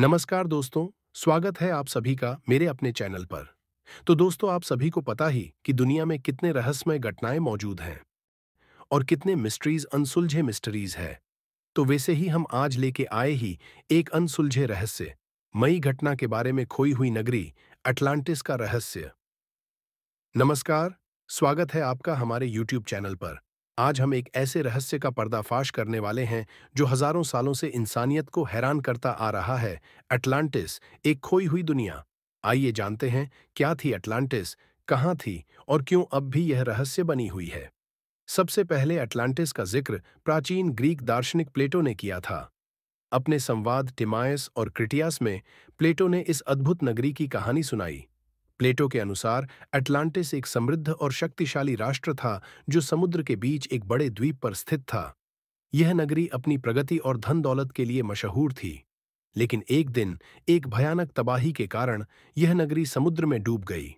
नमस्कार दोस्तों स्वागत है आप सभी का मेरे अपने चैनल पर तो दोस्तों आप सभी को पता ही कि दुनिया में कितने रहस्यमय घटनाएं मौजूद हैं और कितने मिस्ट्रीज अनसुलझे मिस्ट्रीज है तो वैसे ही हम आज लेके आए ही एक अनसुलझे रहस्य मई घटना के बारे में खोई हुई नगरी अटलांटिस का रहस्य नमस्कार स्वागत है आपका हमारे यूट्यूब चैनल पर आज हम एक ऐसे रहस्य का पर्दाफाश करने वाले हैं जो हजारों सालों से इंसानियत को हैरान करता आ रहा है अटलांटिस एक खोई हुई दुनिया आइए जानते हैं क्या थी अटलांटिस कहाँ थी और क्यों अब भी यह रहस्य बनी हुई है सबसे पहले अटलांटिस का जिक्र प्राचीन ग्रीक दार्शनिक प्लेटो ने किया था अपने संवाद टिमायस और क्रिटियास में प्लेटो ने इस अद्भुत नगरी की कहानी सुनाई प्लेटो के अनुसार अटलांटिस एक समृद्ध और शक्तिशाली राष्ट्र था जो समुद्र के बीच एक बड़े द्वीप पर स्थित था यह नगरी अपनी प्रगति और धन दौलत के लिए मशहूर थी लेकिन एक दिन एक भयानक तबाही के कारण यह नगरी समुद्र में डूब गई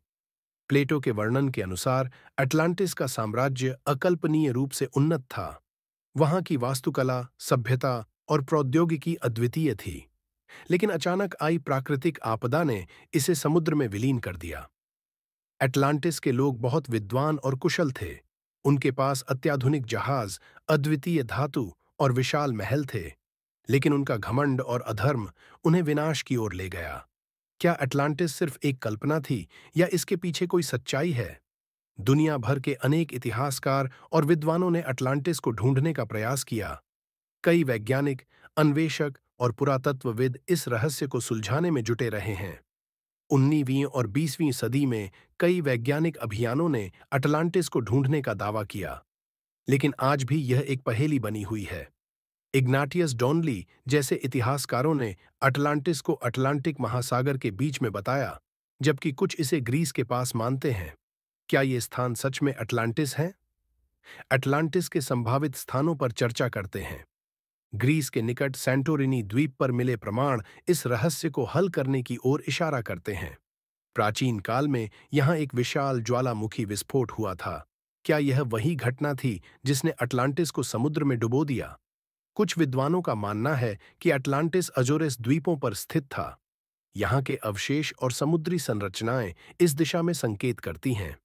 प्लेटो के वर्णन के अनुसार अटलांटिस का साम्राज्य अकल्पनीय रूप से उन्नत था वहां की वास्तुकला सभ्यता और प्रौद्योगिकी अद्वितीय थी लेकिन अचानक आई प्राकृतिक आपदा ने इसे समुद्र में विलीन कर दिया एटलांटिस के लोग बहुत विद्वान और कुशल थे उनके पास अत्याधुनिक जहाज अद्वितीय धातु और विशाल महल थे लेकिन उनका घमंड और अधर्म उन्हें विनाश की ओर ले गया क्या अटलांटिस सिर्फ एक कल्पना थी या इसके पीछे कोई सच्चाई है दुनिया भर के अनेक इतिहासकार और विद्वानों ने अटलांटिस को ढूंढने का प्रयास किया कई वैज्ञानिक अन्वेषक और पुरातत्वविद इस रहस्य को सुलझाने में जुटे रहे हैं उन्नीसवीं और बीसवीं सदी में कई वैज्ञानिक अभियानों ने अटलांटिस को ढूंढने का दावा किया लेकिन आज भी यह एक पहेली बनी हुई है इग्नाटियस डॉनली जैसे इतिहासकारों ने अटलांटिस को अटलांटिक महासागर के बीच में बताया जबकि कुछ इसे ग्रीस के पास मानते हैं क्या ये स्थान सच में अटलांटिस है अटलांटिस के संभावित स्थानों पर चर्चा करते हैं ग्रीस के निकट सेंटोरिनी द्वीप पर मिले प्रमाण इस रहस्य को हल करने की ओर इशारा करते हैं प्राचीन काल में यहाँ एक विशाल ज्वालामुखी विस्फोट हुआ था क्या यह वही घटना थी जिसने अटलांटिस को समुद्र में डुबो दिया कुछ विद्वानों का मानना है कि अटलांटिस अजोरेस द्वीपों पर स्थित था यहाँ के अवशेष और समुद्री संरचनाएं इस दिशा में संकेत करती हैं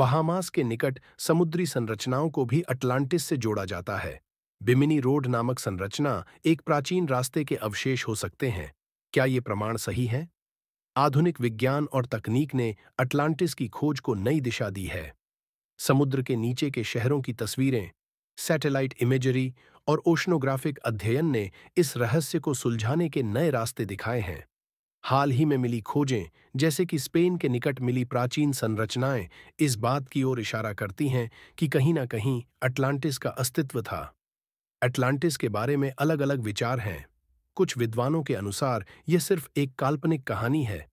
बहामास के निकट समुद्री संरचनाओं को भी अटलांटिस से जोड़ा जाता है बिमिनी रोड नामक संरचना एक प्राचीन रास्ते के अवशेष हो सकते हैं क्या ये प्रमाण सही है आधुनिक विज्ञान और तकनीक ने अटलांटिस की खोज को नई दिशा दी है समुद्र के नीचे के शहरों की तस्वीरें सैटेलाइट इमेजरी और ओशनोग्राफिक अध्ययन ने इस रहस्य को सुलझाने के नए रास्ते दिखाए हैं हाल ही में मिली खोजें जैसे कि स्पेन के निकट मिली प्राचीन संरचनाएं इस बात की ओर इशारा करती हैं कि कहीं ना कहीं अटलांटिस का अस्तित्व था अटलांटिस के बारे में अलग अलग विचार हैं कुछ विद्वानों के अनुसार यह सिर्फ एक काल्पनिक कहानी है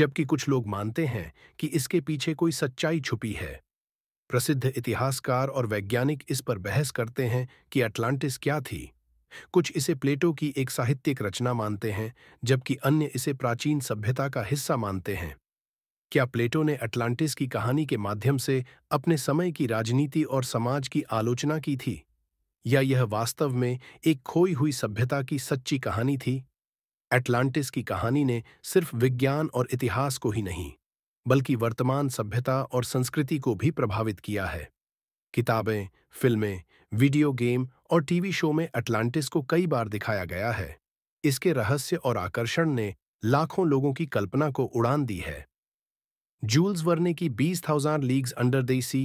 जबकि कुछ लोग मानते हैं कि इसके पीछे कोई सच्चाई छुपी है प्रसिद्ध इतिहासकार और वैज्ञानिक इस पर बहस करते हैं कि अटलांटिस क्या थी कुछ इसे प्लेटो की एक साहित्यिक रचना मानते हैं जबकि अन्य इसे प्राचीन सभ्यता का हिस्सा मानते हैं क्या प्लेटो ने अटलांटिस की कहानी के माध्यम से अपने समय की राजनीति और समाज की आलोचना की थी या यह वास्तव में एक खोई हुई सभ्यता की सच्ची कहानी थी एटलांटिस की कहानी ने सिर्फ विज्ञान और इतिहास को ही नहीं बल्कि वर्तमान सभ्यता और संस्कृति को भी प्रभावित किया है किताबें फिल्में वीडियो गेम और टीवी शो में अटलांटिस को कई बार दिखाया गया है इसके रहस्य और आकर्षण ने लाखों लोगों की कल्पना को उड़ान दी है जूल्स वर्ने की बीस thousand leagues under the sea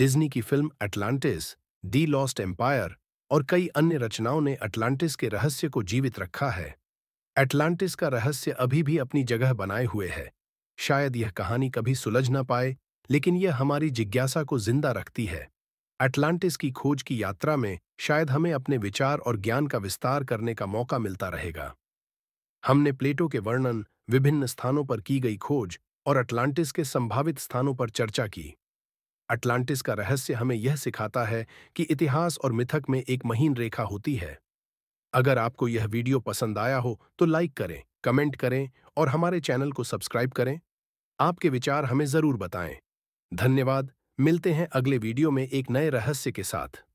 Disney की फिल्म अटलांटिस दी लॉस्ट एम्पायर और कई अन्य रचनाओं ने अटलांटिस के रहस्य को जीवित रखा है अटलांटिस का रहस्य अभी भी अपनी जगह बनाए हुए है शायद यह कहानी कभी सुलझ ना पाए लेकिन यह हमारी जिज्ञासा को जिंदा रखती है अटलांटिस की खोज की यात्रा में शायद हमें अपने विचार और ज्ञान का विस्तार करने का मौका मिलता रहेगा हमने प्लेटो के वर्णन विभिन्न स्थानों पर की गई खोज और अटलांटिस के संभावित स्थानों पर चर्चा की अटलांटिस का रहस्य हमें यह सिखाता है कि इतिहास और मिथक में एक महीन रेखा होती है अगर आपको यह वीडियो पसंद आया हो तो लाइक करें कमेंट करें और हमारे चैनल को सब्सक्राइब करें आपके विचार हमें जरूर बताएं धन्यवाद मिलते हैं अगले वीडियो में एक नए रहस्य के साथ